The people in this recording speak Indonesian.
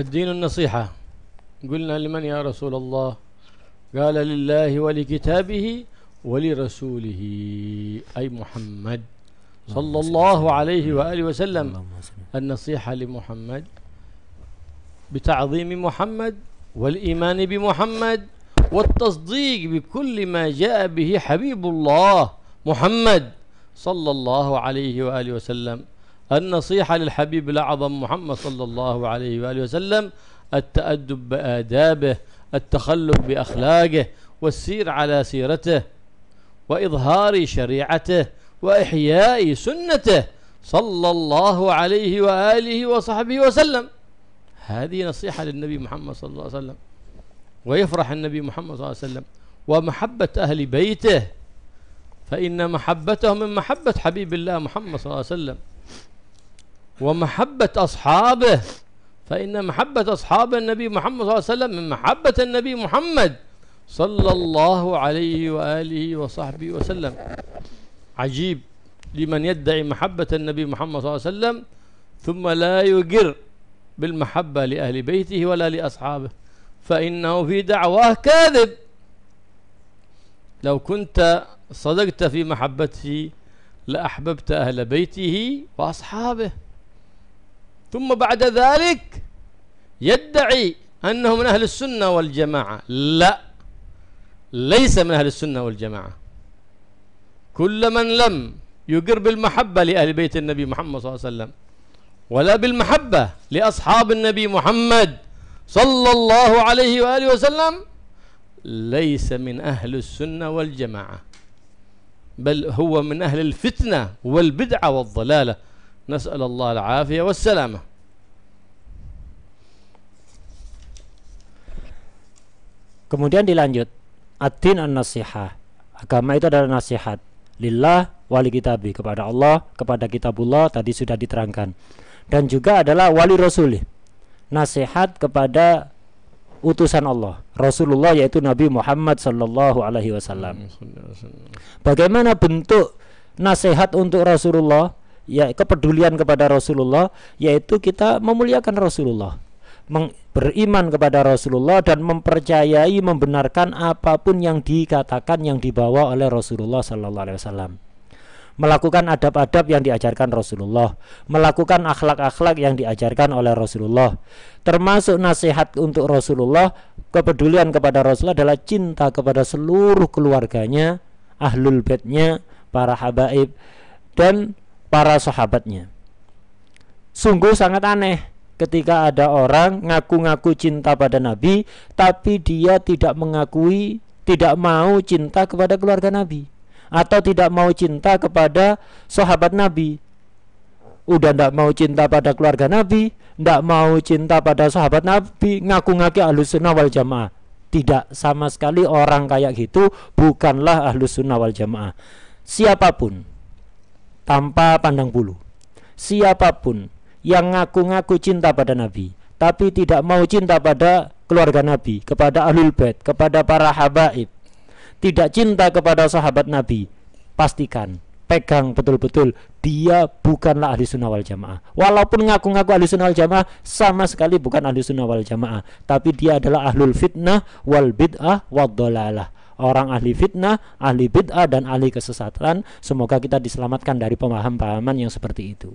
الدين النصيحة قلنا لمن يا رسول الله قال لله ولكتابه ولرسوله أي محمد صلى الله عليه وآله وسلم النصيحة لمحمد بتعظيم محمد والإيمان بمحمد والتصديق بكل ما جاء به حبيب الله محمد صلى الله عليه وآله وسلم النصيحة للحبيب الأعظم محمد صلى الله عليه وآله وسلم التأدب بآدابه التخلق بأخلاقه والسير على سيرته وإظهار شريعته وإحياء سنته صلى الله عليه وآله وصحبه وسلم هذه نصيحة للنبي محمد صلى الله عليه وسلم ويفرح النبي محمد صلى الله عليه وسلم ومحبة أهل بيته فإن محبتهم من محبة حبيب الله محمد صلى الله عليه وسلم ومحبة أصحابه فإن محبة أصحاب النبي محمد صلى الله عليه وسلم من محبة النبي محمد صلى الله عليه وآله وصحبه وسلم عجيب لمن يدعي محبة النبي محمد صلى الله عليه وسلم ثم لا يقر بالمحبة لأهل بيته ولا لأصحابه فإنه في دعواه كاذب لو كنت صدقت في محبته لأحببت أهل بيته وأصحابه ثم بعد ذلك يدعي أنه من أهل السنة والجماعة لا ليس من أهل السنة والجماعة كل من لم يقر بالمحبة لأهل بيت النبي محمد صلى الله عليه وسلم ولا بالمحبة لأصحاب النبي محمد صلى الله عليه وآله وسلم ليس من أهل السنة والجماعة بل هو من أهل الفتنة والبدعة والضلالة نسأل الله العافية والسلامة Kemudian dilanjut Ad-din an-nasihah Agama itu adalah nasihat Lillah wali kitabi Kepada Allah, kepada kitabullah Tadi sudah diterangkan Dan juga adalah wali Rasuli, Nasihat kepada utusan Allah Rasulullah yaitu Nabi Muhammad Sallallahu alaihi wasallam Bagaimana bentuk nasihat untuk Rasulullah ya kepedulian kepada Rasulullah yaitu kita memuliakan Rasulullah beriman kepada Rasulullah dan mempercayai membenarkan apapun yang dikatakan yang dibawa oleh Rasulullah Sallallahu Alaihi Wasallam melakukan adab-adab yang diajarkan Rasulullah, melakukan akhlak-akhlak yang diajarkan oleh Rasulullah, termasuk nasihat untuk Rasulullah, kepedulian kepada Rasulullah adalah cinta kepada seluruh keluarganya, ahlul baitnya, para habaib, dan para sahabatnya. Sungguh sangat aneh ketika ada orang ngaku-ngaku cinta pada Nabi, tapi dia tidak mengakui, tidak mau cinta kepada keluarga Nabi, atau tidak mau cinta kepada sahabat Nabi. Udah tidak mau cinta pada keluarga Nabi, tidak mau cinta pada sahabat Nabi, ngaku-ngaku ahlus sunnah wal jamaah. Tidak sama sekali orang kayak gitu bukanlah ahlus sunnah wal jamaah. Siapapun tanpa pandang bulu. Siapapun yang ngaku-ngaku cinta pada Nabi, tapi tidak mau cinta pada keluarga Nabi, kepada ahlul bait, kepada para habaib, tidak cinta kepada sahabat Nabi, pastikan pegang betul-betul dia bukanlah ahli sunnah wal jamaah walaupun ngaku-ngaku ahli sunnah wal jamaah sama sekali bukan ahli sunnah wal jamaah tapi dia adalah ahlul fitnah wal bid'ah wal dolalah orang ahli fitnah, ahli bid'ah dan ahli kesesatan. Semoga kita diselamatkan dari pemahaman-pemahaman yang seperti itu.